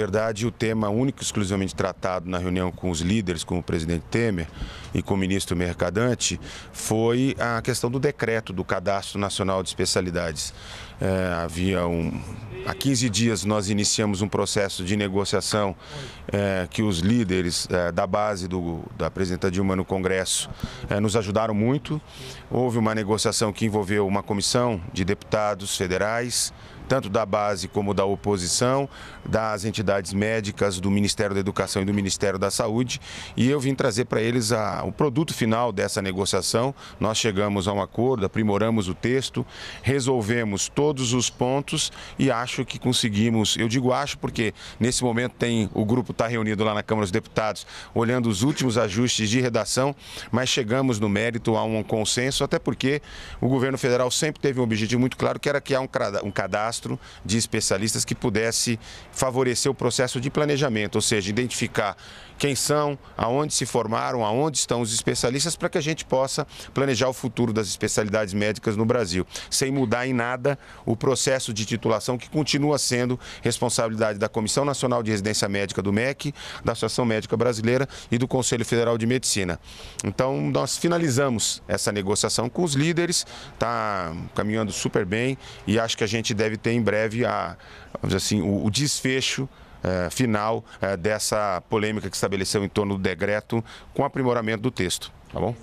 verdade, o tema único e exclusivamente tratado na reunião com os líderes, com o presidente Temer e com o ministro Mercadante, foi a questão do decreto do Cadastro Nacional de Especialidades. É, havia um, Há 15 dias nós iniciamos um processo de negociação é, que os líderes é, da base do, da presidenta Dilma no Congresso é, nos ajudaram muito. Houve uma negociação que envolveu uma comissão de deputados federais, tanto da base como da oposição, das entidades médicas, do Ministério da Educação e do Ministério da Saúde. E eu vim trazer para eles a, o produto final dessa negociação. Nós chegamos a um acordo, aprimoramos o texto, resolvemos todos os pontos e acho que conseguimos. Eu digo acho porque nesse momento tem o grupo está reunido lá na Câmara dos Deputados, olhando os últimos ajustes de redação, mas chegamos no mérito a um consenso, até porque o governo federal sempre teve um objetivo muito claro que era criar um cadastro cadastro de especialistas que pudesse favorecer o processo de planejamento, ou seja, identificar quem são, aonde se formaram, aonde estão os especialistas, para que a gente possa planejar o futuro das especialidades médicas no Brasil, sem mudar em nada o processo de titulação que continua sendo responsabilidade da Comissão Nacional de Residência Médica do MEC, da Associação Médica Brasileira e do Conselho Federal de Medicina. Então, nós finalizamos essa negociação com os líderes, está caminhando super bem e acho que a gente deve ter ter em breve a, assim, o, o desfecho é, final é, dessa polêmica que estabeleceu em torno do decreto com aprimoramento do texto. Tá bom?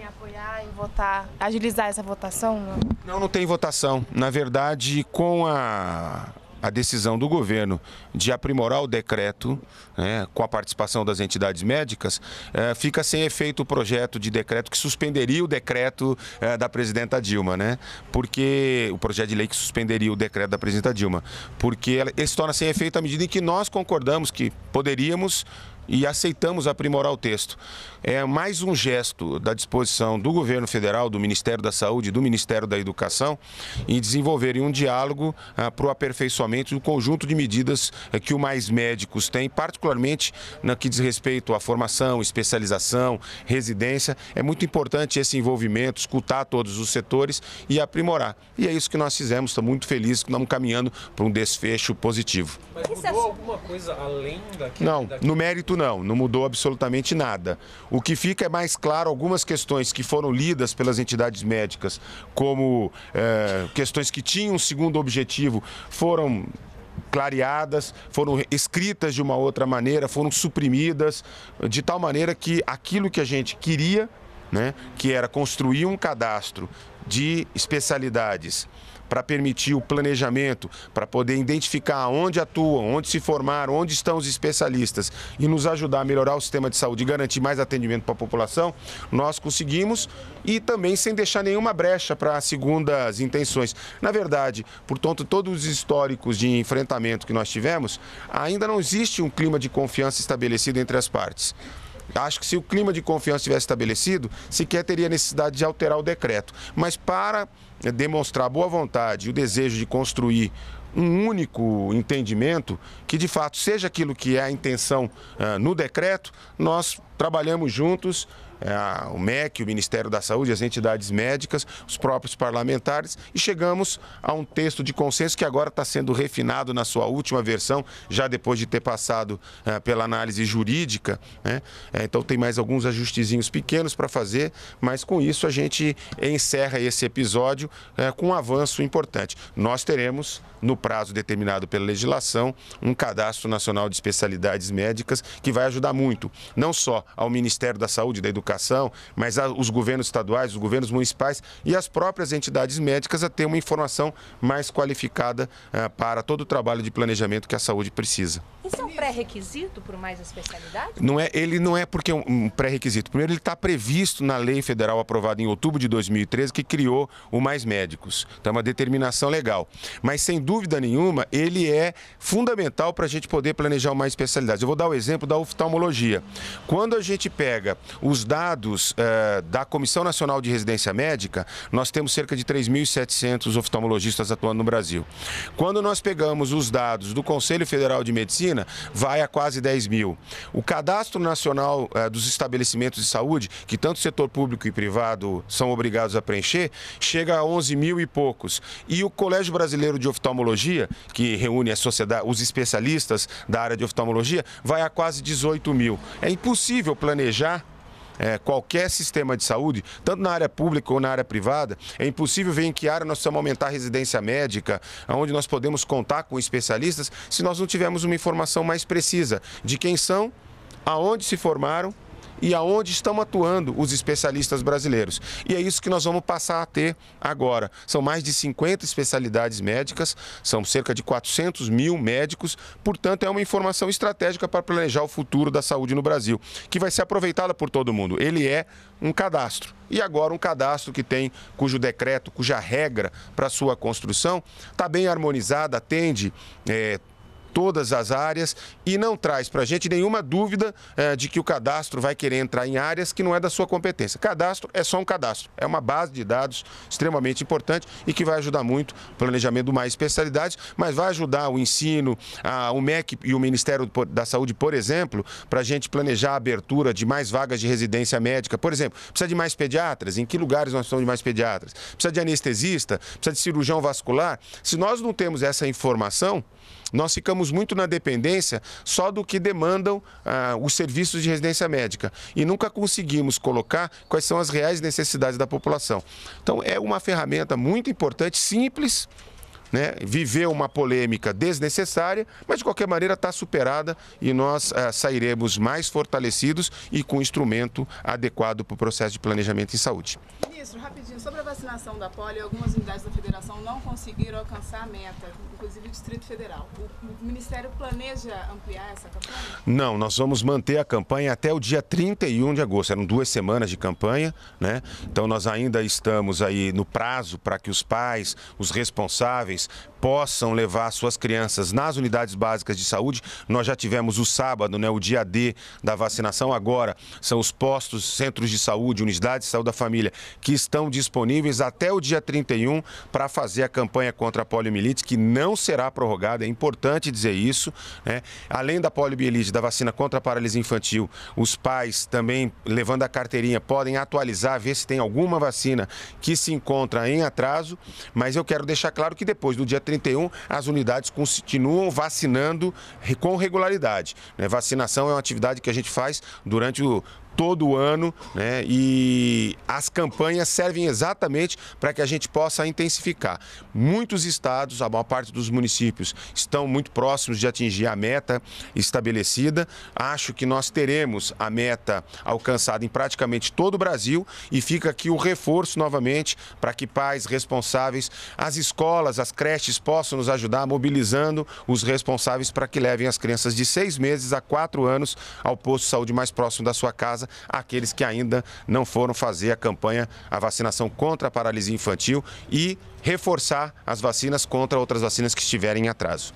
em apoiar, votar, agilizar essa votação? não, não tem votação. Na verdade, com a a decisão do governo de aprimorar o decreto né, com a participação das entidades médicas, é, fica sem efeito o projeto de decreto que suspenderia o decreto é, da presidenta Dilma, né? Porque o projeto de lei que suspenderia o decreto da presidenta Dilma, porque ele se torna sem efeito à medida em que nós concordamos que poderíamos e aceitamos aprimorar o texto. É mais um gesto da disposição do governo federal, do Ministério da Saúde, do Ministério da Educação em desenvolverem um diálogo ah, para o aperfeiçoamento do conjunto de medidas eh, que o Mais Médicos tem, particularmente na que diz respeito à formação, especialização, residência. É muito importante esse envolvimento, escutar todos os setores e aprimorar. E é isso que nós fizemos, estou muito feliz que estamos caminhando para um desfecho positivo. Mas mudou alguma coisa além daquilo? Não, no mérito não, não mudou absolutamente nada. O que fica é mais claro algumas questões que foram lidas pelas entidades médicas como é, questões que tinham um segundo objetivo foram clareadas, foram escritas de uma outra maneira, foram suprimidas, de tal maneira que aquilo que a gente queria, né, que era construir um cadastro de especialidades para permitir o planejamento, para poder identificar onde atuam, onde se formaram, onde estão os especialistas e nos ajudar a melhorar o sistema de saúde e garantir mais atendimento para a população, nós conseguimos e também sem deixar nenhuma brecha para segundas intenções. Na verdade, portanto, todos os históricos de enfrentamento que nós tivemos, ainda não existe um clima de confiança estabelecido entre as partes. Acho que se o clima de confiança tivesse estabelecido, sequer teria necessidade de alterar o decreto. Mas para demonstrar boa vontade e o desejo de construir um único entendimento, que de fato seja aquilo que é a intenção uh, no decreto, nós trabalhamos juntos é, o MEC, o Ministério da Saúde, as entidades médicas, os próprios parlamentares e chegamos a um texto de consenso que agora está sendo refinado na sua última versão, já depois de ter passado é, pela análise jurídica. Né? É, então tem mais alguns ajustezinhos pequenos para fazer, mas com isso a gente encerra esse episódio com um avanço importante. Nós teremos, no prazo determinado pela legislação, um cadastro nacional de especialidades médicas que vai ajudar muito, não só ao Ministério da Saúde e da Educação, educação, mas os governos estaduais, os governos municipais e as próprias entidades médicas a ter uma informação mais qualificada ah, para todo o trabalho de planejamento que a saúde precisa. Isso é um pré-requisito para mais especialidade? Não é, ele não é porque é um pré-requisito. Primeiro, ele está previsto na lei federal aprovada em outubro de 2013, que criou o Mais Médicos. Então, é uma determinação legal. Mas, sem dúvida nenhuma, ele é fundamental para a gente poder planejar uma especialidade. Eu vou dar o exemplo da oftalmologia. Quando a gente pega os dados uh, da Comissão Nacional de Residência Médica, nós temos cerca de 3.700 oftalmologistas atuando no Brasil. Quando nós pegamos os dados do Conselho Federal de Medicina, vai a quase 10 mil. O Cadastro Nacional eh, dos Estabelecimentos de Saúde, que tanto o setor público e privado são obrigados a preencher, chega a 11 mil e poucos. E o Colégio Brasileiro de Oftalmologia, que reúne a sociedade, os especialistas da área de oftalmologia, vai a quase 18 mil. É impossível planejar é, qualquer sistema de saúde, tanto na área pública ou na área privada, é impossível ver em que área nós precisamos aumentar a residência médica, onde nós podemos contar com especialistas, se nós não tivermos uma informação mais precisa de quem são, aonde se formaram e aonde estão atuando os especialistas brasileiros. E é isso que nós vamos passar a ter agora. São mais de 50 especialidades médicas, são cerca de 400 mil médicos, portanto, é uma informação estratégica para planejar o futuro da saúde no Brasil, que vai ser aproveitada por todo mundo. Ele é um cadastro. E agora um cadastro que tem, cujo decreto, cuja regra para sua construção está bem harmonizada, atende. É, todas as áreas e não traz para a gente nenhuma dúvida é, de que o cadastro vai querer entrar em áreas que não é da sua competência. Cadastro é só um cadastro, é uma base de dados extremamente importante e que vai ajudar muito o planejamento de mais especialidades, mas vai ajudar o ensino, a, o MEC e o Ministério da Saúde, por exemplo, para a gente planejar a abertura de mais vagas de residência médica. Por exemplo, precisa de mais pediatras? Em que lugares nós precisamos de mais pediatras? Precisa de anestesista? Precisa de cirurgião vascular? Se nós não temos essa informação, nós ficamos muito na dependência só do que demandam ah, os serviços de residência médica e nunca conseguimos colocar quais são as reais necessidades da população. Então, é uma ferramenta muito importante, simples né, viveu uma polêmica desnecessária, mas de qualquer maneira está superada e nós eh, sairemos mais fortalecidos e com instrumento adequado para o processo de planejamento em saúde. Ministro, rapidinho, sobre a vacinação da polio, algumas unidades da federação não conseguiram alcançar a meta, inclusive o Distrito Federal. O Ministério planeja ampliar essa campanha? Não, nós vamos manter a campanha até o dia 31 de agosto. Eram duas semanas de campanha, né? Então nós ainda estamos aí no prazo para que os pais, os responsáveis, place possam levar suas crianças nas unidades básicas de saúde. Nós já tivemos o sábado, né, o dia D da vacinação. Agora são os postos, centros de saúde, unidades de saúde da família que estão disponíveis até o dia 31 para fazer a campanha contra a poliomielite, que não será prorrogada. É importante dizer isso. Né? Além da poliomielite, da vacina contra a paralisia infantil, os pais também, levando a carteirinha, podem atualizar, ver se tem alguma vacina que se encontra em atraso. Mas eu quero deixar claro que depois do dia 31, as unidades continuam vacinando com regularidade. Né? Vacinação é uma atividade que a gente faz durante o todo ano, né? E as campanhas servem exatamente para que a gente possa intensificar. Muitos estados, a maior parte dos municípios, estão muito próximos de atingir a meta estabelecida. Acho que nós teremos a meta alcançada em praticamente todo o Brasil e fica aqui o reforço novamente para que pais responsáveis, as escolas, as creches possam nos ajudar mobilizando os responsáveis para que levem as crianças de seis meses a quatro anos ao posto de saúde mais próximo da sua casa aqueles que ainda não foram fazer a campanha, a vacinação contra a paralisia infantil e reforçar as vacinas contra outras vacinas que estiverem em atraso.